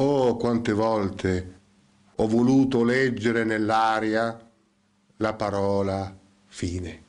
Oh, quante volte ho voluto leggere nell'aria la parola fine.